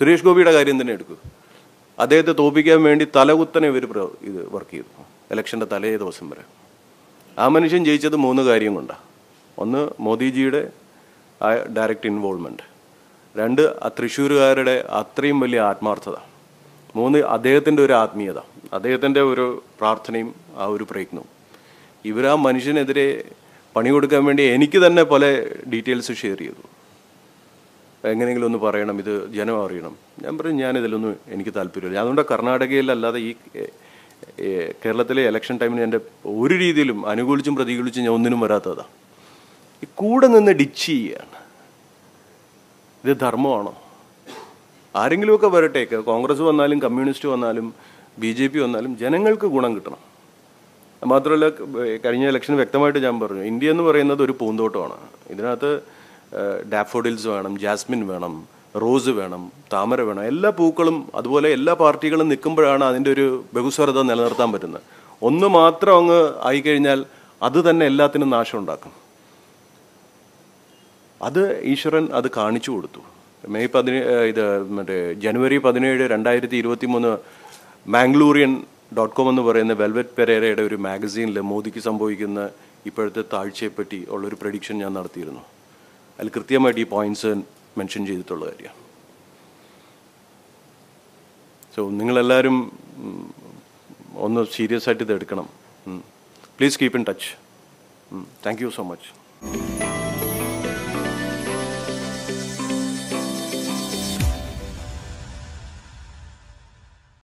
സുരേഷ് ഗോപിയുടെ കാര്യം തന്നെ എടുക്കുക അദ്ദേഹത്തെ തോപ്പിക്കാൻ വേണ്ടി തലകുത്തനെ ഇവർ ഇത് വർക്ക് ചെയ്തു ഇലക്ഷൻ്റെ തലേ ദിവസം വരെ ആ മനുഷ്യൻ ജയിച്ചത് മൂന്ന് കാര്യം കൊണ്ടാണ് ഒന്ന് മോദിജിയുടെ ആ ഡയറക്റ്റ് ഇൻവോൾവ്മെൻറ്റ് രണ്ട് ആ തൃശ്ശൂരുകാരുടെ അത്രയും വലിയ ആത്മാർത്ഥത മൂന്ന് അദ്ദേഹത്തിൻ്റെ ഒരു ആത്മീയത അദ്ദേഹത്തിൻ്റെ ഒരു പ്രാർത്ഥനയും ആ ഒരു പ്രയത്നവും ഇവർ ആ മനുഷ്യനെതിരെ പണി കൊടുക്കാൻ വേണ്ടി എനിക്ക് തന്നെ പല ഡീറ്റെയിൽസ് ഷെയർ ചെയ്തു എങ്ങനെയെങ്കിലും ഒന്ന് പറയണം ഇത് ജനം അറിയണം ഞാൻ പറഞ്ഞു ഞാനിതിലൊന്നും എനിക്ക് താല്പര്യമില്ല അതുകൊണ്ട് കർണാടകയിലല്ലാതെ ഈ കേരളത്തിലെ ഇലക്ഷൻ ടൈമിന് എൻ്റെ ഒരു രീതിയിലും അനുകൂലിച്ചും പ്രതികൂലിച്ചും ഞാൻ ഒന്നിനും വരാത്തതാണ് ഈ കൂടെ നിന്ന് ഡിച്ച് ചെയ്യുകയാണ് ഇത് ധർമ്മമാണോ ആരെങ്കിലുമൊക്കെ വരട്ടെ കോൺഗ്രസ് വന്നാലും കമ്മ്യൂണിസ്റ്റ് വന്നാലും ബി ജെ പി വന്നാലും ജനങ്ങൾക്ക് ഗുണം കിട്ടണം മാത്രമല്ല കഴിഞ്ഞ ഇലക്ഷൻ വ്യക്തമായിട്ട് ഞാൻ പറഞ്ഞു ഇന്ത്യ എന്ന് പറയുന്നത് ഒരു പൂന്തോട്ടമാണ് ഇതിനകത്ത് ഡാഫോഡിൽസ് വേണം ജാസ്മിൻ വേണം റോസ് വേണം താമര വേണം എല്ലാ പൂക്കളും അതുപോലെ എല്ലാ പാർട്ടികളും നിൽക്കുമ്പോഴാണ് അതിൻ്റെ ഒരു ബഹുസ്വരത നിലനിർത്താൻ പറ്റുന്നത് ഒന്ന് മാത്രം അങ്ങ് ആയിക്കഴിഞ്ഞാൽ അത് തന്നെ എല്ലാത്തിനും നാശം ഉണ്ടാക്കും അത് ഈശ്വരൻ അത് കാണിച്ചു കൊടുത്തു മെയ് പതിനേ ഇത് മറ്റേ ജനുവരി പതിനേഴ് രണ്ടായിരത്തി ഇരുപത്തി മൂന്ന് മാംഗ്ലൂറിയൻ ഡോട്ട് കോം എന്ന് പറയുന്ന വെൽവെറ്റ് പെരേരയുടെ ഒരു മാഗസീനിൽ മോദിക്ക് സംഭവിക്കുന്ന ഇപ്പോഴത്തെ താഴ്ചയെപ്പറ്റി ഉള്ളൊരു പ്രഡിക്ഷൻ ഞാൻ നടത്തിയിരുന്നു അതിൽ കൃത്യമായിട്ട് ഈ പോയിന്റ്സ് മെൻഷൻ ചെയ്തിട്ടുള്ള കാര്യമാണ് സോ നിങ്ങളെല്ലാവരും ഒന്ന് സീരിയസ് ആയിട്ട് ഇത് എടുക്കണം please keep in touch thank you so much